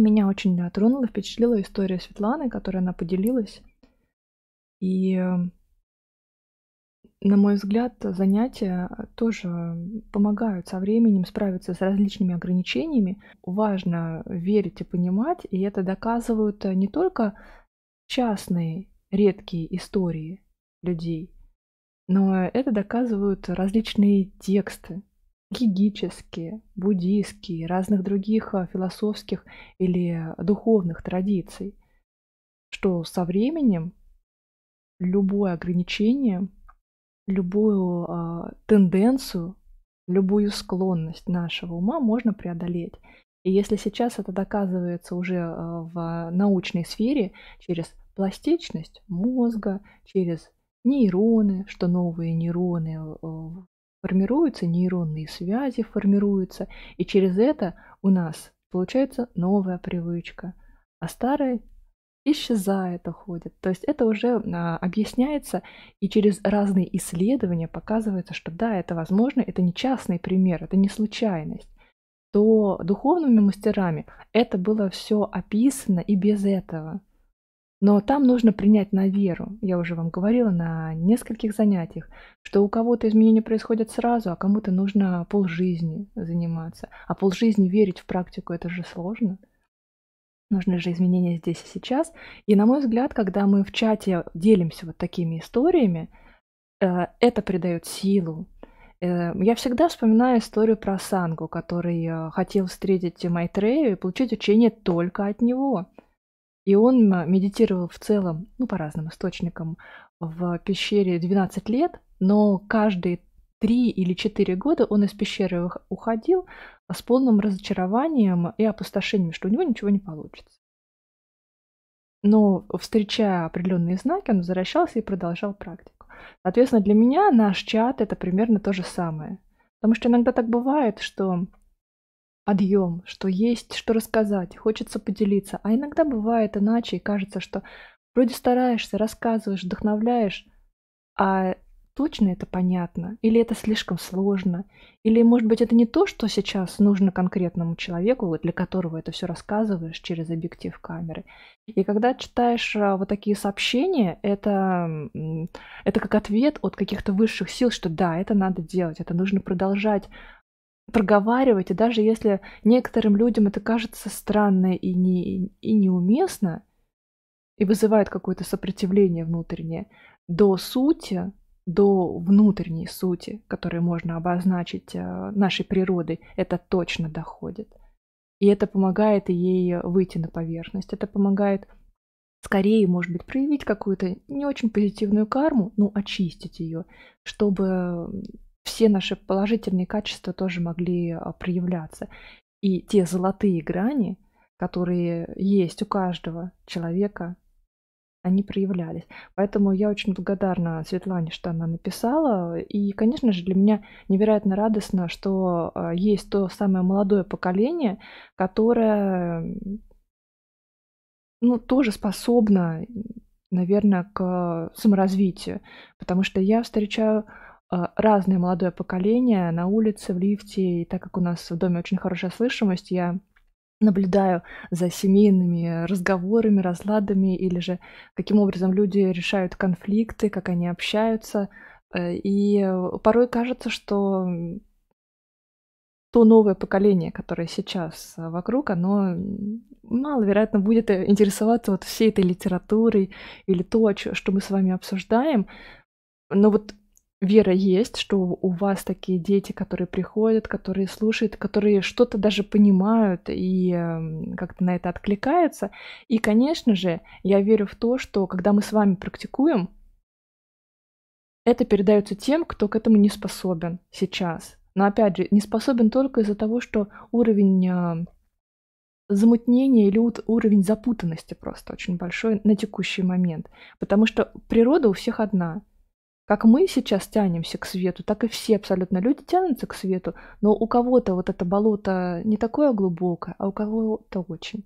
Меня очень да, тронула, впечатлила история Светланы, которой она поделилась. И, на мой взгляд, занятия тоже помогают со временем справиться с различными ограничениями. Важно верить и понимать, и это доказывают не только частные редкие истории людей, но это доказывают различные тексты, йогические, буддийские, разных других э, философских или духовных традиций, что со временем любое ограничение, любую э, тенденцию, любую склонность нашего ума можно преодолеть. И если сейчас это доказывается уже э, в научной сфере через пластичность мозга, через нейроны, что новые нейроны э, формируются нейронные связи, формируются, и через это у нас получается новая привычка, а старая исчезает, уходит. То есть это уже а, объясняется, и через разные исследования показывается, что да, это возможно, это не частный пример, это не случайность то духовными мастерами это было все описано и без этого. Но там нужно принять на веру, я уже вам говорила на нескольких занятиях, что у кого-то изменения происходят сразу, а кому-то нужно полжизни заниматься. А полжизни верить в практику это же сложно. Нужны же изменения здесь и сейчас. И на мой взгляд, когда мы в чате делимся вот такими историями, э, это придает силу, э, я всегда вспоминаю историю про Сангу, который э, хотел встретить Майтрею и получить учение только от него. И он а, медитировал в целом, ну, по разным источникам, в пещере 12 лет, но каждые три или четыре года он из пещеры уходил а, с полным разочарованием и опустошением, что у него ничего не получится. Но, встречая определенные знаки, он возвращался и продолжал практику. Соответственно, для меня наш чат это примерно то же самое. Потому что иногда так бывает, что подъем, что есть, что рассказать, хочется поделиться. А иногда бывает иначе, и кажется, что вроде стараешься, рассказываешь, вдохновляешь, а точно это понятно, или это слишком сложно, или, может быть, это не то, что сейчас нужно конкретному человеку, для которого это все рассказываешь через объектив камеры. И когда читаешь а, вот такие сообщения, это, это как ответ от каких-то высших сил, что да, это надо делать, это нужно продолжать проговаривать, и даже если некоторым людям это кажется странно и, не, и неуместно, и вызывает какое-то сопротивление внутреннее, до сути, до внутренней сути, которую можно обозначить э, нашей природой, это точно доходит. И это помогает ей выйти на поверхность, это помогает скорее, может быть, проявить какую-то не очень позитивную карму, ну, очистить ее, чтобы все наши положительные качества тоже могли а, проявляться. И те золотые грани, которые есть у каждого человека, они проявлялись. Поэтому я очень благодарна Светлане, что она написала. И, конечно же, для меня невероятно радостно, что а, есть то самое молодое поколение, которое ну, тоже способно, наверное, к а, саморазвитию. Потому что я встречаю а, разное молодое поколение на улице, в лифте. И так как у нас в доме очень хорошая слышимость, я наблюдаю за семейными разговорами, разладами или же каким образом люди решают конфликты, как они общаются. Э, и порой кажется, что то новое поколение, которое сейчас вокруг, оно маловероятно будет э, интересоваться вот всей этой литературой или то, что мы с вами обсуждаем. Но вот вера есть, что у вас такие дети, которые приходят, которые слушают, которые что-то даже понимают и эм, как-то на это откликаются. И, конечно же, я верю в то, что когда мы с вами практикуем, это передается тем, кто к этому не способен сейчас. Но опять же, не способен только из-за того, что уровень эм, замутнения или уровень запутанности просто очень большой на текущий момент. Потому что природа у всех одна — как мы сейчас тянемся к свету, так и все абсолютно люди тянутся к свету, но у кого-то вот это болото не такое глубокое, а у кого-то очень.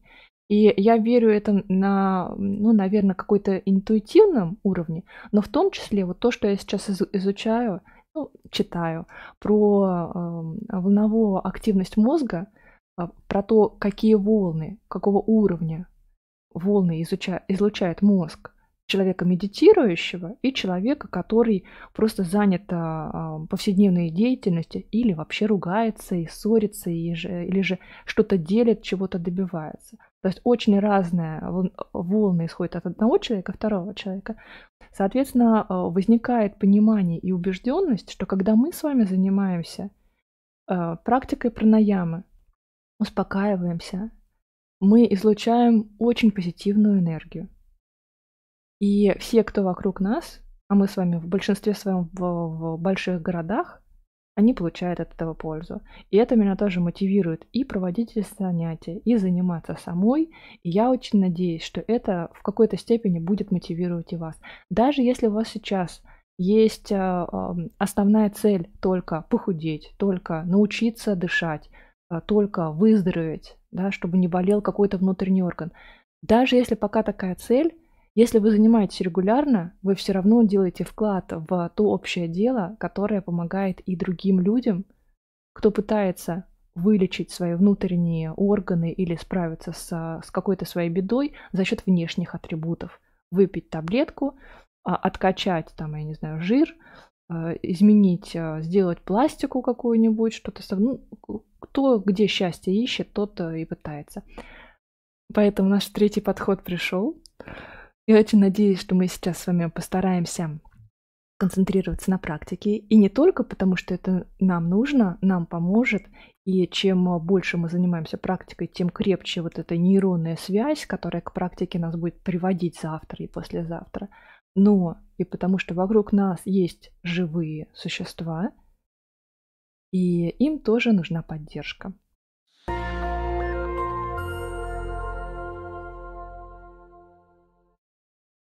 И я верю это на, ну, наверное, какой-то интуитивном уровне, но в том числе вот то, что я сейчас изучаю, ну, читаю про э, волновую активность мозга, э, про то, какие волны, какого уровня волны изуча, излучает мозг человека медитирующего и человека, который просто занят а, а, повседневной деятельностью или вообще ругается и ссорится, и же, или же что-то делит, чего-то добивается. То есть очень разные волны исходят от одного человека, а второго человека. Соответственно, возникает понимание и убежденность, что когда мы с вами занимаемся практикой пранаямы, успокаиваемся, мы излучаем очень позитивную энергию. И все, кто вокруг нас, а мы с вами в большинстве своем в, в больших городах, они получают от этого пользу. И это меня тоже мотивирует и проводить эти занятия, и заниматься самой. И я очень надеюсь, что это в какой-то степени будет мотивировать и вас. Даже если у вас сейчас есть э, основная цель только похудеть, только научиться дышать, э, только выздороветь, да, чтобы не болел какой-то внутренний орган. Даже если пока такая цель, если вы занимаетесь регулярно, вы все равно делаете вклад в то общее дело, которое помогает и другим людям, кто пытается вылечить свои внутренние органы или справиться с, с какой-то своей бедой за счет внешних атрибутов. Выпить таблетку, а, откачать, там, я не знаю, жир, э, изменить, э, сделать пластику какую-нибудь, что-то... Ну, кто где счастье ищет, тот э, и пытается. Поэтому наш третий подход пришел. Я очень надеюсь, что мы сейчас с вами постараемся концентрироваться на практике. И не только потому, что это нам нужно, нам поможет. И чем больше мы занимаемся практикой, тем крепче вот эта нейронная связь, которая к практике нас будет приводить завтра и послезавтра. Но и потому, что вокруг нас есть живые существа, и им тоже нужна поддержка.